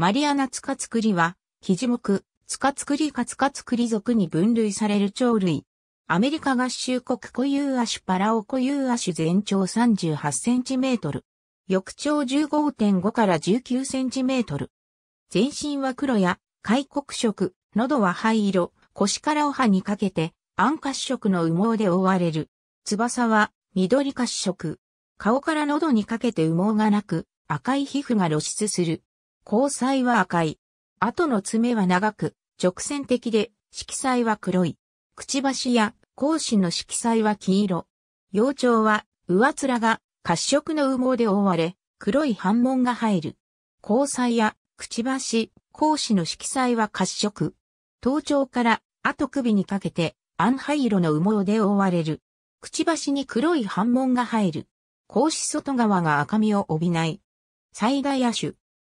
マリアナツカツクリは、キジ目、ツカツクリかツカツクリ属に分類される鳥類。アメリカ合衆国固有亜種パラオ固有亜種全長38センチメートル。翼長15.5から19センチメートル。全身は黒や、開国色、喉は灰色、腰からお歯にかけて、暗褐色の羽毛で覆われる。翼は、緑褐色。顔から喉にかけて羽毛がなく、赤い皮膚が露出する。交際は赤い。後の爪は長く、直線的で、色彩は黒い。くちばしや講子の色彩は黄色。幼鳥は上面が褐色の羽毛で覆われ、黒い斑紋が入る。交際やくちばし、講子の色彩は褐色。頭頂から後首にかけて暗灰色の羽毛で覆われる。くちばしに黒い斑紋が入る。格子外側が赤みを帯びない。最大野種。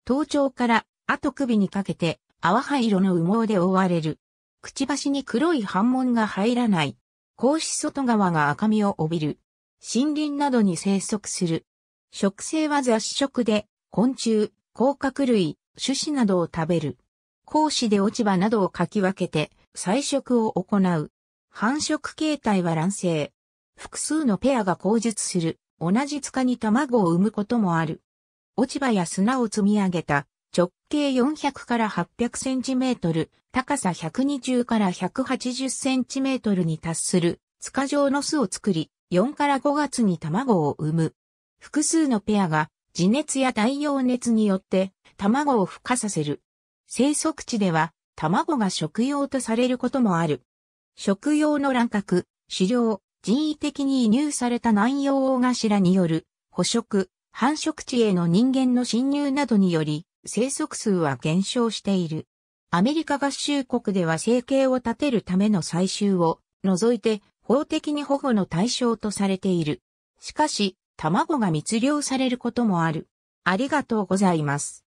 頭頂から後首にかけて淡灰色の羽毛で覆われる。くちばしに黒い斑紋が入らない。格子外側が赤みを帯びる。森林などに生息する。食性は雑食で、昆虫、甲殻類、種子などを食べる。格子で落ち葉などをかき分けて、採食を行う。繁殖形態は卵生。複数のペアが交述する。同じ塚に卵を産むこともある。落ち葉や砂を積み上げた直径400から800センチメートル、高さ120から180センチメートルに達する塚状の巣を作り、4から5月に卵を産む。複数のペアが地熱や太陽熱によって卵を孵化させる。生息地では卵が食用とされることもある。食用の乱獲、狩猟、人為的に輸入された南洋大頭による捕食、繁殖地への人間の侵入などにより、生息数は減少している。アメリカ合衆国では生計を立てるための採集を除いて法的に保護の対象とされている。しかし、卵が密漁されることもある。ありがとうございます。